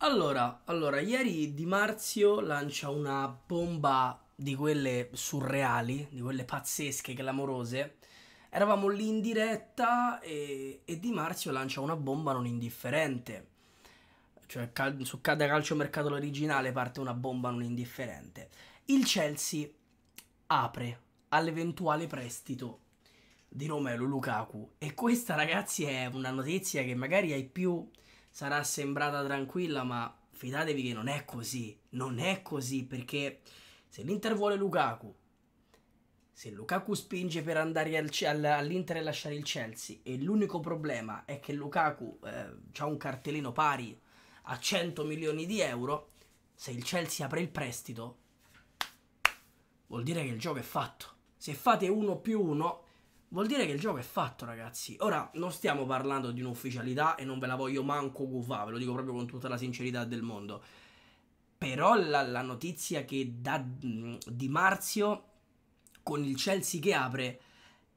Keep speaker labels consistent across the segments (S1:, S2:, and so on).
S1: Allora, allora, ieri Di Marzio lancia una bomba di quelle surreali, di quelle pazzesche, clamorose. Eravamo lì in diretta e, e Di Marzio lancia una bomba non indifferente. Cioè, cal- su cada Mercato originale parte una bomba non indifferente. Il Chelsea apre all'eventuale prestito di Romelu Lukaku. E questa, ragazzi, è una notizia che magari hai più sarà sembrata tranquilla, ma fidatevi che non è così, non è così perché se l'Inter vuole Lukaku, se Lukaku spinge per andare al, all'Inter e lasciare il Chelsea e l'unico problema è che Lukaku eh, ha un cartellino pari a 100 milioni di euro, se il Chelsea apre il prestito vuol dire che il gioco è fatto. Se fate uno più uno, Vuol dire che il gioco è fatto, ragazzi. Ora, non stiamo parlando di un'ufficialità e non ve la voglio manco guffa, ve lo dico proprio con tutta la sincerità del mondo. Però la, la notizia che da mm, Di Marzio con il Chelsea che apre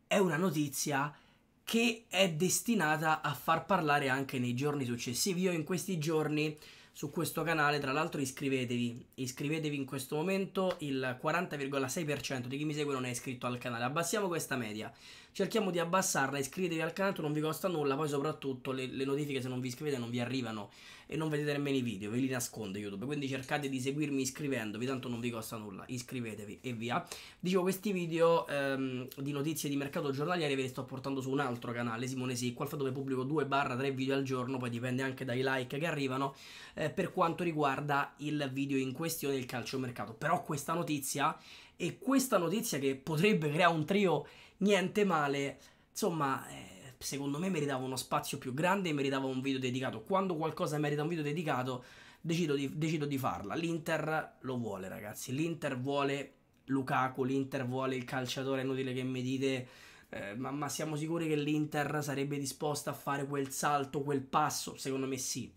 S1: è una notizia che è destinata a far parlare anche nei giorni successivi. Io in questi giorni su questo canale, tra l'altro iscrivetevi, iscrivetevi in questo momento, il 40,6% di chi mi segue non è iscritto al canale. Abbassiamo questa media cerchiamo di abbassarla, iscrivetevi al canale, non vi costa nulla, poi soprattutto le, le, notifiche se non vi iscrivete non vi arrivano e non vedete nemmeno i video, ve li nasconde YouTube, quindi cercate di seguirmi iscrivendovi, tanto non vi costa nulla, iscrivetevi e via. Dicevo, questi video ehm, di notizie di mercato giornaliere ve li sto portando su un altro canale, Simone Sicqualfa, dove pubblico 2-3 video al giorno, poi dipende anche dai like che arrivano, eh, per quanto riguarda il video in questione, il calciomercato. Però questa notizia e questa notizia che potrebbe creare un trio niente male, insomma, eh, secondo me meritava uno spazio più grande, e meritava un video dedicato. Quando qualcosa merita un video dedicato, decido di, decido di farla. L'Inter lo vuole, ragazzi. L'Inter vuole Lukaku, l'Inter vuole il calciatore, è inutile che mi dite... Eh, ma, ma, siamo sicuri che l'Inter sarebbe disposta a fare quel salto, quel passo? Secondo me sì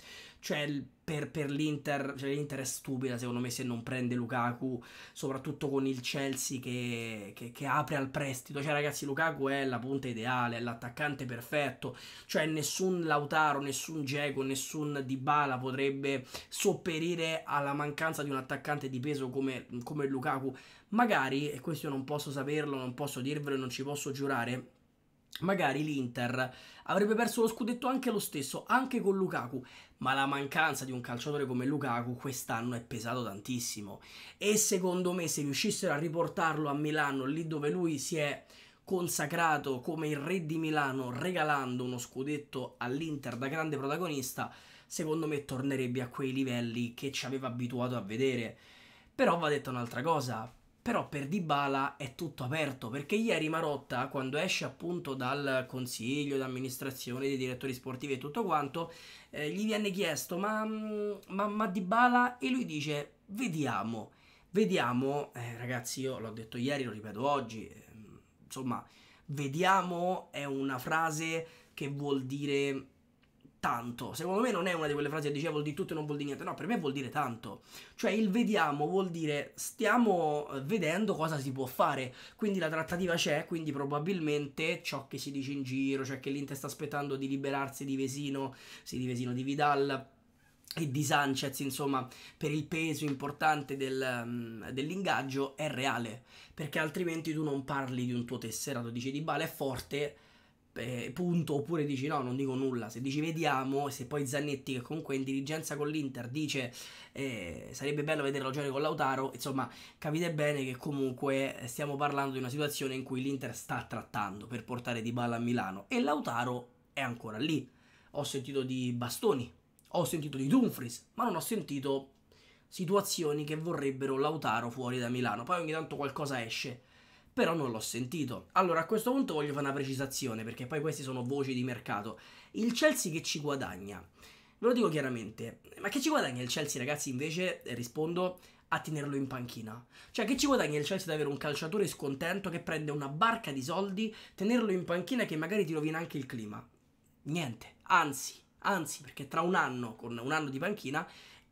S1: cioè, per, per l'Inter, cioè, l'Inter è stupida secondo me se non prende Lukaku, soprattutto con il Chelsea che, che, che, apre al prestito. Cioè ragazzi, Lukaku è la punta ideale, è l'attaccante perfetto, cioè nessun Lautaro, nessun Geco, nessun Dybala potrebbe sopperire alla mancanza di un attaccante di peso come, come Lukaku. Magari, e questo io non posso saperlo, non posso dirvelo, non ci posso giurare, magari l'Inter avrebbe perso lo scudetto anche lo stesso, anche con Lukaku, ma la mancanza di un calciatore come Lukaku quest'anno è pesato tantissimo e secondo me se riuscissero a riportarlo a Milano, lì dove lui si è consacrato come il re di Milano regalando uno scudetto all'Inter da grande protagonista, secondo me tornerebbe a quei livelli che ci aveva abituato a vedere. Però va detta un'altra cosa, però per Dybala è tutto aperto, perché ieri Marotta, quando esce appunto dal consiglio d'amministrazione dei direttori sportivi e tutto quanto, eh, gli viene chiesto, ma, mm, ma, ma Dybala? E lui dice, vediamo, vediamo, eh, ragazzi io l'ho detto ieri, lo ripeto oggi, eh, insomma, vediamo è una frase che vuol dire tanto. Secondo me non è una di quelle frasi che diceva ah, vuol dire tutto e non vuol dire niente. No, per me vuol dire tanto. Cioè il vediamo vuol dire stiamo eh, vedendo cosa si può fare. Quindi la trattativa c'è, quindi probabilmente ciò che si dice in giro, cioè che l'Inter sta aspettando di liberarsi di Vesino, sì di Vesino, di Vidal e di Sanchez, insomma, per il peso importante del, mm, dell'ingaggio è reale, perché altrimenti tu non parli di un tuo tesserato, dici di Bale è forte, eh, punto oppure dici no non dico nulla se dici vediamo e se poi Zanetti che comunque è in dirigenza con l'Inter dice eh, sarebbe bello vederlo giocare con Lautaro insomma capite bene che comunque eh, stiamo parlando di una situazione in cui l'Inter sta trattando per portare Di Bala a Milano e Lautaro è ancora lì ho sentito di Bastoni ho sentito di Dumfries ma non ho sentito situazioni che vorrebbero Lautaro fuori da Milano poi ogni tanto qualcosa esce però non l'ho sentito. Allora a questo punto voglio fare una precisazione perché poi queste sono voci di mercato. Il Chelsea che ci guadagna, ve lo dico chiaramente, ma che ci guadagna il Chelsea ragazzi invece, rispondo, a tenerlo in panchina. Cioè che ci guadagna il Chelsea ad avere un calciatore scontento che prende una barca di soldi, tenerlo in panchina che magari ti rovina anche il clima. Niente, anzi, anzi perché tra un anno, con un anno di panchina,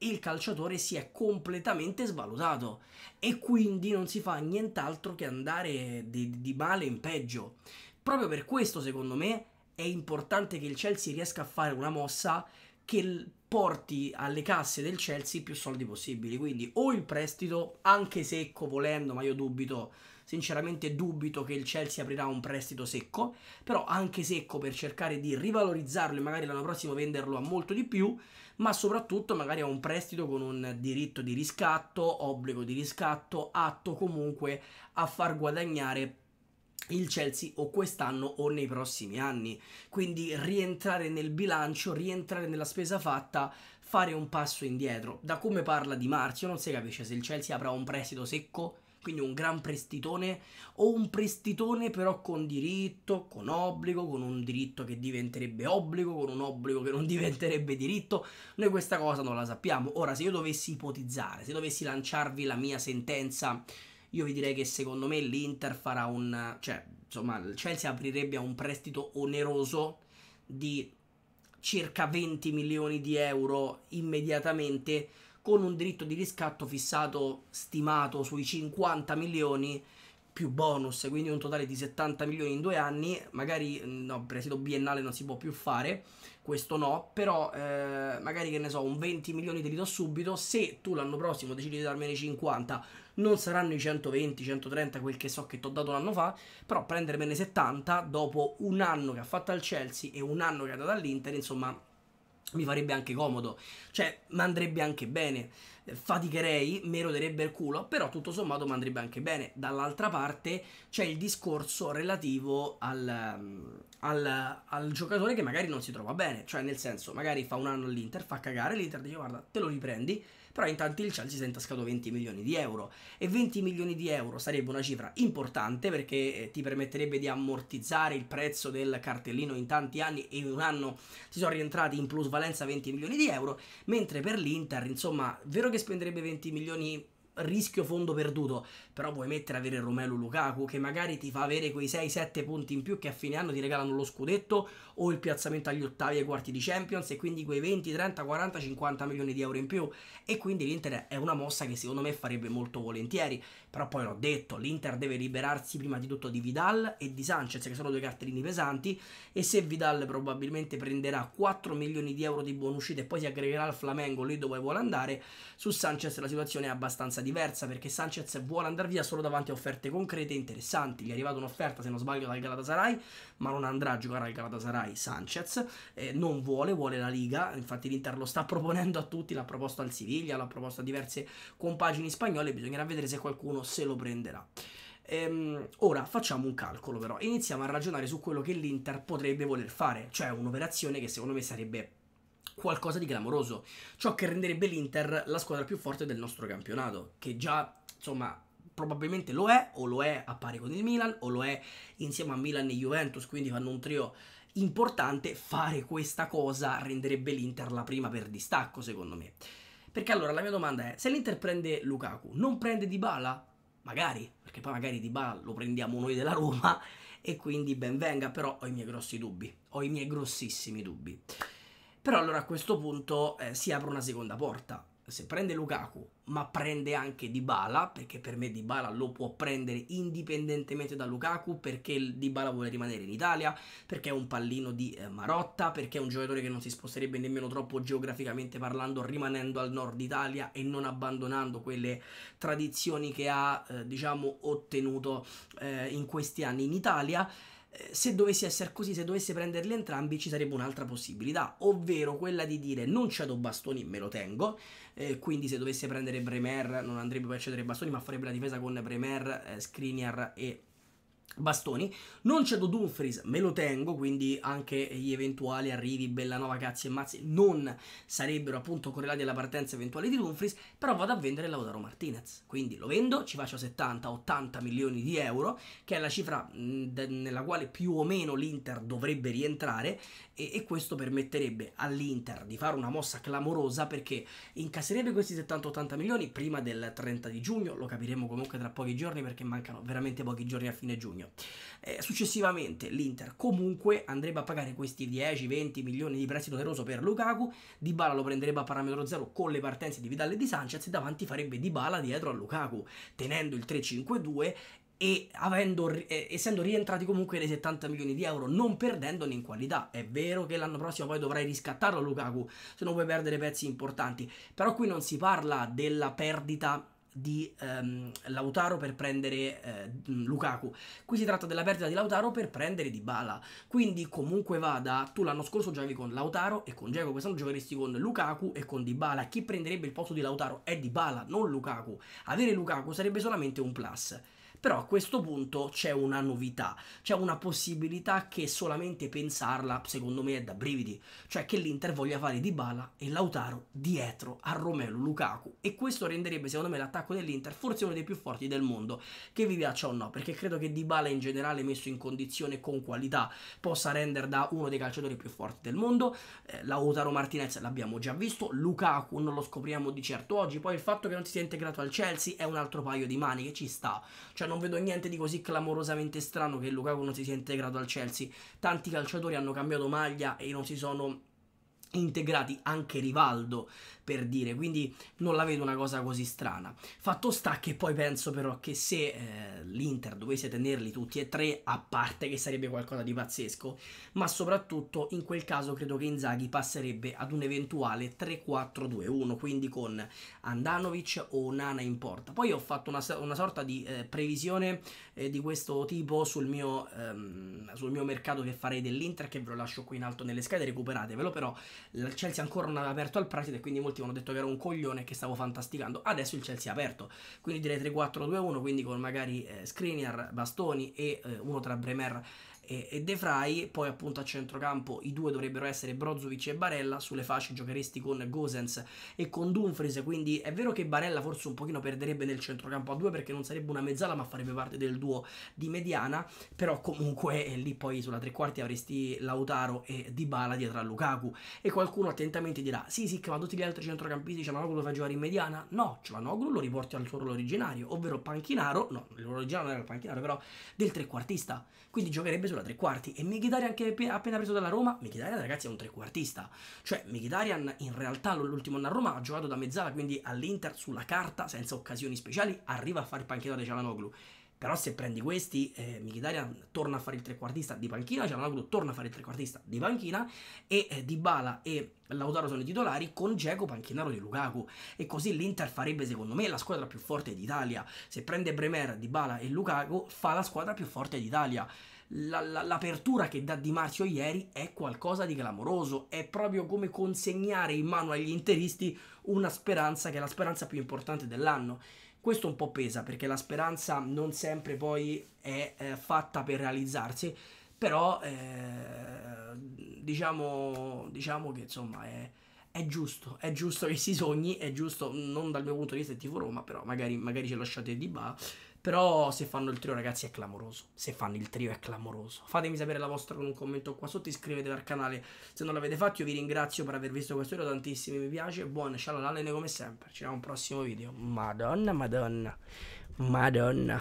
S1: il calciatore si è completamente svalutato e quindi non si fa nient'altro che andare di, di male in peggio. Proprio per questo, secondo me, è importante che il Chelsea riesca a fare una mossa che porti alle casse del Chelsea più soldi possibili. Quindi o il prestito, anche secco volendo, ma io dubito sinceramente dubito che il Chelsea aprirà un prestito secco, però anche secco per cercare di rivalorizzarlo e magari l'anno prossimo venderlo a molto di più, ma soprattutto magari a un prestito con un diritto di riscatto, obbligo di riscatto, atto comunque a far guadagnare il Chelsea o quest'anno o nei prossimi anni. Quindi rientrare nel bilancio, rientrare nella spesa fatta, fare un passo indietro. Da come parla Di Marzio non si capisce se il Chelsea avrà un prestito secco quindi un gran prestitone o un prestitone però con diritto, con obbligo, con un diritto che diventerebbe obbligo, con un obbligo che non diventerebbe diritto, noi questa cosa non la sappiamo. Ora, se io dovessi ipotizzare, se dovessi lanciarvi la mia sentenza, io vi direi che secondo me l'Inter farà un... cioè, insomma, il Chelsea aprirebbe a un prestito oneroso di circa 20 milioni di euro immediatamente con un diritto di riscatto fissato stimato sui 50 milioni più bonus, quindi un totale di 70 milioni in due anni, magari mm, no, presidio biennale non si può più fare, questo no, però eh, magari che ne so, un 20 milioni te li do subito, se tu l'anno prossimo decidi di darmene 50, non saranno i 120, 130, quel che so che ti ho dato l'anno fa, però prendermene 70 dopo un anno che ha fatto al Chelsea e un anno che ha dato all'Inter, insomma mi farebbe anche comodo, cioè mi andrebbe anche bene, faticherei, mi roderebbe il culo, però tutto sommato mi andrebbe anche bene. Dall'altra parte c'è il discorso relativo al, mm, al, al, giocatore che magari non si trova bene, cioè nel senso magari fa un anno all'Inter, fa cagare, l'Inter dice guarda te lo riprendi, però intanto il Chelsea si è intascato 20 milioni di euro e 20 milioni di euro sarebbe una cifra importante perché eh, ti permetterebbe di ammortizzare il prezzo del cartellino in tanti anni e in un anno si sono rientrati in plusvalenza 20 milioni di euro, mentre per l'Inter, insomma, vero che spenderebbe 20 milioni rischio fondo perduto, però vuoi mettere avere Romelu Lukaku che magari ti fa avere quei 6-7 punti in più che a fine anno ti regalano lo scudetto o il piazzamento agli ottavi e quarti di Champions e quindi quei 20, 30, 40, 50 milioni di euro in più e quindi l'Inter è una mossa che secondo me farebbe molto volentieri però poi l'ho detto, l'Inter deve liberarsi prima di tutto di Vidal e di Sanchez, che sono due cartellini pesanti, e se Vidal probabilmente prenderà 4 milioni di euro di buonuscita e poi si aggregherà al Flamengo lì dove vuole andare, su Sanchez la situazione è abbastanza diversa, perché Sanchez vuole andare via solo davanti a offerte concrete e interessanti. Gli è arrivata un'offerta, se non sbaglio, dal Galatasaray, ma non andrà a giocare al Galatasaray Sanchez, eh, non vuole, vuole la Liga, infatti l'Inter lo sta proponendo a tutti, l'ha proposto al Siviglia, l'ha proposto a diverse compagini spagnole, bisognerà vedere se qualcuno Ronaldo se lo prenderà. Ehm, ora facciamo un calcolo però, iniziamo a ragionare su quello che l'Inter potrebbe voler fare, cioè un'operazione che secondo me sarebbe qualcosa di clamoroso, ciò che renderebbe l'Inter la squadra più forte del nostro campionato, che già insomma probabilmente lo è, o lo è a pari con il Milan, o lo è insieme a Milan e Juventus, quindi fanno un trio importante, fare questa cosa renderebbe l'Inter la prima per distacco secondo me. Perché allora la mia domanda è, se l'Inter prende Lukaku, non prende Dybala? magari, perché poi magari Di Bala lo prendiamo noi della Roma e quindi benvenga, però ho i miei grossi dubbi, ho i miei grossissimi dubbi. Però allora a questo punto eh, si apre una seconda porta, se prende Lukaku, ma prende anche Dybala, perché per me Dybala lo può prendere indipendentemente da Lukaku, perché Dybala vuole rimanere in Italia, perché è un pallino di eh, Marotta, perché è un giocatore che non si sposterebbe nemmeno troppo geograficamente parlando, rimanendo al nord Italia e non abbandonando quelle tradizioni che ha, eh, diciamo, ottenuto eh, in questi anni in Italia. Eh, se dovesse essere così, se dovesse prenderli entrambi, ci sarebbe un'altra possibilità, ovvero quella di dire non cedo Bastoni, me lo tengo. Eh, quindi, se dovesse prendere Bremer, non andrebbe per cedere Bastoni, ma farebbe la difesa con Bremer, eh, Skriniar e bastoni. Non c'è Dumfries, me lo tengo, quindi anche gli eventuali arrivi Bellanova, Cazzi e Mazzi non sarebbero appunto correlati alla partenza eventuale di Dumfries, però vado a vendere Lautaro Martinez. Quindi lo vendo, ci faccio 70-80 milioni di euro, che è la cifra mm, nella quale più o meno l'Inter dovrebbe rientrare e, e questo permetterebbe all'Inter di fare una mossa clamorosa perché incasserebbe questi 70-80 milioni prima del 30 di giugno, lo capiremo comunque tra pochi giorni perché mancano veramente pochi giorni a fine giugno impegno. Eh, successivamente l'Inter comunque andrebbe a pagare questi 10-20 milioni di prestito oneroso per Lukaku, Dybala lo prenderebbe a parametro zero con le partenze di Vidal e di Sanchez e davanti farebbe Dybala dietro a Lukaku, tenendo il 3-5-2 e avendo, eh, essendo rientrati comunque nei 70 milioni di euro, non perdendone in qualità. È vero che l'anno prossimo poi dovrai riscattarlo Lukaku, se no puoi perdere pezzi importanti, però qui non si parla della perdita di um, Lautaro per prendere eh, Lukaku. Qui si tratta della perdita di Lautaro per prendere Dybala. Quindi comunque vada, tu l'anno scorso giocavi con Lautaro e con Dzeko, quest'anno giocheresti con Lukaku e con Dybala. Chi prenderebbe il posto di Lautaro è Dybala, non Lukaku. Avere Lukaku sarebbe solamente un plus. Però a questo punto c'è una novità, c'è una possibilità che solamente pensarla, secondo me, è da brividi. Cioè che l'Inter voglia fare Dybala e Lautaro dietro a Romelu Lukaku. E questo renderebbe, secondo me, l'attacco dell'Inter forse uno dei più forti del mondo. Che vi piaccia o no, perché credo che Dybala in generale messo in condizione con qualità possa rendere da uno dei calciatori più forti del mondo. Eh, Lautaro Martinez l'abbiamo già visto, Lukaku non lo scopriamo di certo oggi. Poi il fatto che non si sia integrato al Chelsea è un altro paio di mani che ci sta. Cioè non vedo niente di così clamorosamente strano che Lukaku non si sia integrato al Chelsea. Tanti calciatori hanno cambiato maglia e non si sono integrati anche Rivaldo per dire quindi non la vedo una cosa così strana fatto sta che poi penso però che se eh, l'Inter dovesse tenerli tutti e tre a parte che sarebbe qualcosa di pazzesco ma soprattutto in quel caso credo che Inzaghi passerebbe ad un eventuale 3-4-2-1 quindi con Andanovic o Nana in porta poi ho fatto una, una sorta di eh, previsione eh, di questo tipo sul mio, ehm, sul mio mercato che farei dell'Inter che ve lo lascio qui in alto nelle schede recuperatevelo però il Chelsea ancora non aveva aperto al Pratico e quindi molti hanno detto che ero un coglione che stavo fantasticando. Adesso il Chelsea è aperto, quindi direi 3-4-2-1, quindi con magari eh, Skriniar, Bastoni e eh, uno tra Bremer e, e De Frey, poi appunto a centrocampo i due dovrebbero essere Brozovic e Barella, sulle fasce giocheresti con Gosens e con Dumfries, quindi è vero che Barella forse un pochino perderebbe nel centrocampo a due perché non sarebbe una mezzala ma farebbe parte del duo di mediana, però comunque eh, lì poi sulla tre quarti avresti Lautaro e Dybala dietro a Lukaku e qualcuno attentamente dirà sì sì ma tutti gli altri centrocampisti Cianoglu lo fa giocare in mediana? No, Cianoglu lo riporti al suo ruolo originario, ovvero panchinaro, no, il ruolo originario non era il panchinaro però del trequartista, quindi giocherebbe sulla da tre quarti e Mkhitaryan che è appena preso dalla Roma, Mkhitaryan ragazzi è un trequartista, cioè Mkhitaryan in realtà l'ultimo anno a Roma ha giocato da mezzala, quindi all'Inter sulla carta senza occasioni speciali arriva a fare il panchino di Cialanoglu. Però se prendi questi, eh, Mkhitaryan torna a fare il trequartista di panchina, Cialanoglu torna a fare il trequartista di panchina e eh, Dybala e Lautaro sono i titolari con Dzeko panchinaro di Lukaku e così l'Inter farebbe secondo me la squadra più forte d'Italia. Se prende Bremer, Dybala e Lukaku fa la squadra più forte d'Italia l'apertura che dà Di Marzio ieri è qualcosa di clamoroso, è proprio come consegnare in mano agli interisti una speranza che è la speranza più importante dell'anno. Questo un po' pesa perché la speranza non sempre poi è eh, fatta per realizzarsi, però eh, diciamo, diciamo, che insomma è, è, giusto, è giusto che si sogni, è giusto non dal mio punto di vista è tipo Roma, però magari, magari ci lasciate di ba però se fanno il trio, ragazzi, è clamoroso. Se fanno il trio è clamoroso. Fatemi sapere la vostra con un commento qua sotto. Iscrivetevi al canale se non l'avete fatto. Io vi ringrazio per aver visto questo video. Tantissimi mi piace. Buon Lalene, come sempre. Ci vediamo al prossimo video. Madonna, madonna. Madonna.